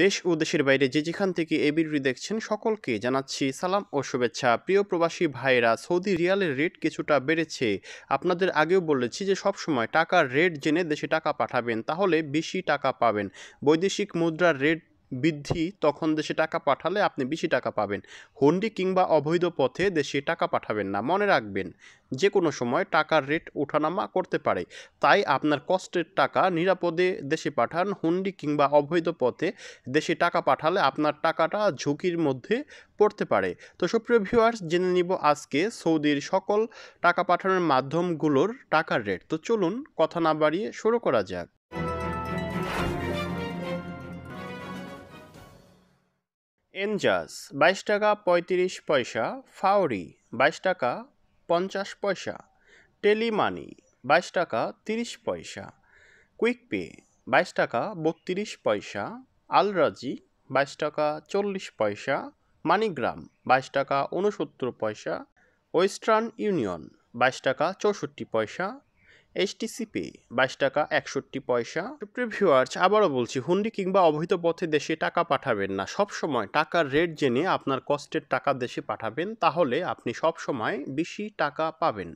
দেশ ও দেশের বাইরে যে যেখান থেকে এ দেখছেন সকলকে জানাচ্ছি সালাম ও শুভেচ্ছা প্রিয় প্রবাসী ভাইরা সৌদি রিয়ালের রেট কিছুটা বেড়েছে আপনাদের আগেও বলেছি যে সব সময় টাকার রেট জেনে দেশে টাকা পাঠাবেন তাহলে বেশি টাকা পাবেন বৈদেশিক মুদ্রার রেট বৃদ্ধি তখন দেশে টাকা পাঠালে আপনি বেশি টাকা পাবেন হন্ডি কিংবা অবৈধ পথে দেশে টাকা পাঠাবেন না মনে রাখবেন যে কোনো সময় টাকার রেট ওঠানামা করতে পারে তাই আপনার কষ্টের টাকা নিরাপদে দেশে পাঠান হুন্ডি কিংবা অবৈধ পথে দেশে টাকা পাঠালে আপনার টাকাটা ঝুঁকির মধ্যে পড়তে পারে তো সুপ্রিয় ভিউয়ার্স জেনে নিব আজকে সৌদির সকল টাকা পাঠানোর মাধ্যমগুলোর টাকার রেট তো চলুন কথা না বাড়িয়ে শুরু করা যাক এনজাস বাইশ টাকা পঁয়ত্রিশ পয়সা ফাউরি বাইশ টাকা পঞ্চাশ পয়সা টেলিমানি বাইশ টাকা তিরিশ পয়সা কুইক পে বাইশ টাকা বত্রিশ পয়সা আলরাজি বাইশ টাকা চল্লিশ পয়সা মানিগ্রাম বাইশ টাকা উনসত্তর পয়সা ওয়েস্টার্ন ইউনিয়ন বাইশ টাকা চৌষট্টি পয়সা এইচটিসিপি বাইশ টাকা একষট্টি পয়সা সুপ্রিয় আবারও বলছি হুন্ডি কিংবা অবৈধ পথে দেশে টাকা পাঠাবেন না সব সময় টাকার রেট জেনে আপনার কষ্টের টাকা দেশে পাঠাবেন তাহলে আপনি সব সময় বেশি টাকা পাবেন